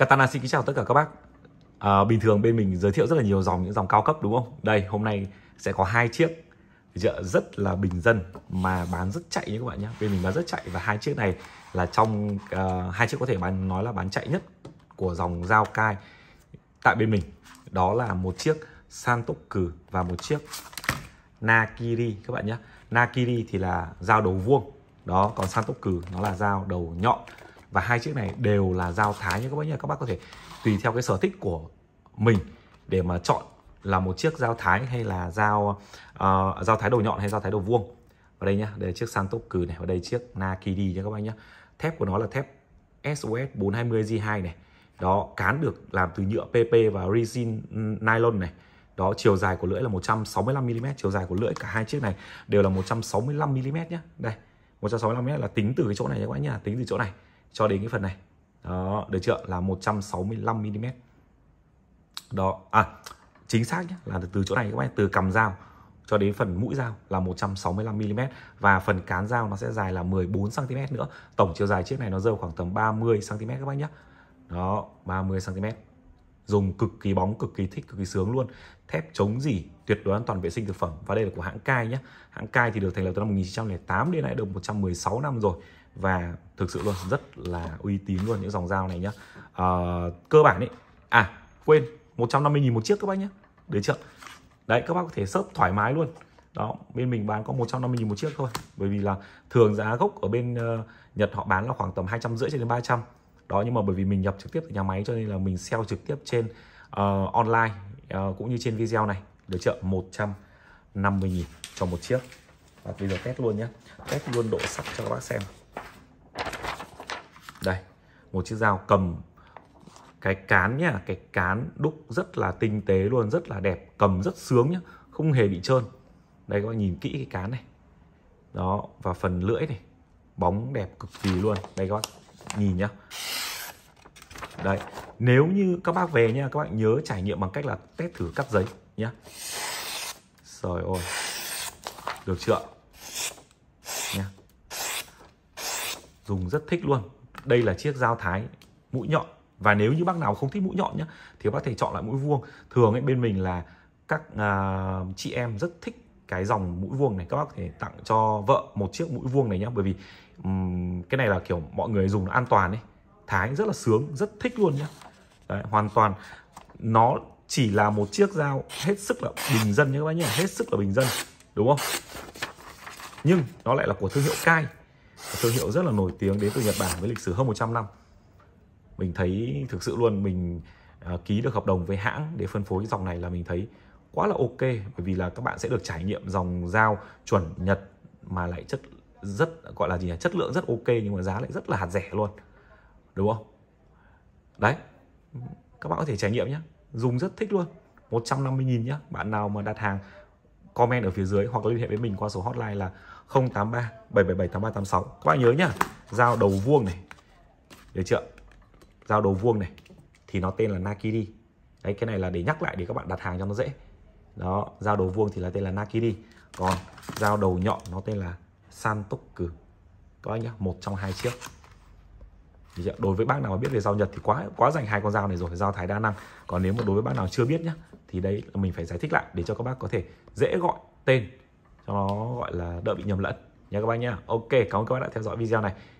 Katana xin kính chào tất cả các bác à, Bình thường bên mình giới thiệu rất là nhiều dòng những dòng cao cấp đúng không? Đây hôm nay sẽ có hai chiếc chợ rất là bình dân mà bán rất chạy nhé các bạn nhé Bên mình bán rất chạy và hai chiếc này là trong uh, hai chiếc có thể bán nói là bán chạy nhất của dòng dao cai tại bên mình đó là một chiếc Santoku và một chiếc Nakiri các bạn nhé Nakiri thì là dao đầu vuông đó còn Santoku nó là dao đầu nhọn và hai chiếc này đều là dao thái nhé các bác nhé các bác có thể tùy theo cái sở thích của mình để mà chọn là một chiếc dao thái hay là dao uh, ờ, dao thái đầu nhọn hay dao thái đầu vuông và đây nhá đây là chiếc Santop cừ này và đây chiếc Nakidi nhé các bác nhá. thép của nó là thép SOS 420 G2 này đó cán được làm từ nhựa PP và resin nylon này đó chiều dài của lưỡi là 165 mm chiều dài của lưỡi cả hai chiếc này đều là 165 mm nhé đây 165 mm là tính từ cái chỗ này nhé các bác nhá tính từ chỗ này cho đến cái phần này đó được chưa là 165 mm đó à chính xác nhé là từ chỗ này các bạn từ cầm dao cho đến phần mũi dao là 165mm và phần cán dao nó sẽ dài là 14cm nữa tổng chiều dài chiếc này nó rơi khoảng tầm 30cm các bác nhé đó 30cm dùng cực kỳ bóng cực kỳ thích cực kỳ sướng luôn thép chống gì, tuyệt đối an toàn vệ sinh thực phẩm và đây là của hãng Cai nhé hãng Cai thì được thành lập từ năm 1908 đến nay được 116 năm rồi và thực sự luôn rất là uy tín luôn những dòng dao này nhá à, cơ bản ấy à quên 150 000 một chiếc các bác nhé được chưa đấy các bác có thể sớp thoải mái luôn đó bên mình bán có 150 000 một chiếc thôi bởi vì là thường giá gốc ở bên uh, Nhật họ bán là khoảng tầm rưỡi cho đến 300 đó nhưng mà bởi vì mình nhập trực tiếp từ nhà máy cho nên là mình sell trực tiếp trên uh, online uh, cũng như trên video này được chưa 150 000 cho một chiếc và bây giờ test luôn nhé test luôn độ sắc cho các bác xem đây một chiếc dao cầm cái cán nhá cái cán đúc rất là tinh tế luôn rất là đẹp cầm rất sướng nhá không hề bị trơn đây các bạn nhìn kỹ cái cán này đó và phần lưỡi này bóng đẹp cực kỳ luôn đây các bạn nhìn nhá đây nếu như các bác về nhá các bạn nhớ trải nghiệm bằng cách là test thử cắt giấy nhá rồi ôi được chưa nhá dùng rất thích luôn đây là chiếc dao thái mũi nhọn và nếu như bác nào không thích mũi nhọn nhé thì bác thể chọn lại mũi vuông thường ấy bên mình là các uh, chị em rất thích cái dòng mũi vuông này các bác thể tặng cho vợ một chiếc mũi vuông này nhé bởi vì um, cái này là kiểu mọi người dùng nó an toàn ấy thái rất là sướng rất thích luôn nhé Đấy, hoàn toàn nó chỉ là một chiếc dao hết sức là bình dân nhé các bác nhé hết sức là bình dân đúng không nhưng nó lại là của thương hiệu cai thương hiệu rất là nổi tiếng đến từ Nhật Bản với lịch sử hơn 100 năm mình thấy thực sự luôn mình à, ký được hợp đồng với hãng để phân phối cái dòng này là mình thấy quá là ok bởi vì là các bạn sẽ được trải nghiệm dòng dao chuẩn Nhật mà lại chất rất gọi là gì nhỉ chất lượng rất ok nhưng mà giá lại rất là hạt rẻ luôn đúng không đấy các bạn có thể trải nghiệm nhé dùng rất thích luôn 150.000 nhá bạn nào mà đặt hàng comment ở phía dưới hoặc liên hệ với mình qua số hotline là 083 777 8386 các bạn nhớ nhá dao đầu vuông này được chưa dao đầu vuông này thì nó tên là Nakiri đấy cái này là để nhắc lại để các bạn đặt hàng cho nó dễ đó dao đầu vuông thì là tên là Nakiri còn dao đầu nhọn nó tên là Santoku các bạn nhá một trong hai chiếc thì dạ, đối với bác nào mà biết về dao nhật thì quá quá dành hai con dao này rồi dao thái đa năng còn nếu mà đối với bác nào chưa biết nhá thì đấy là mình phải giải thích lại để cho các bác có thể dễ gọi tên cho nó gọi là đỡ bị nhầm lẫn nha các bác nhá ok cảm ơn các bác đã theo dõi video này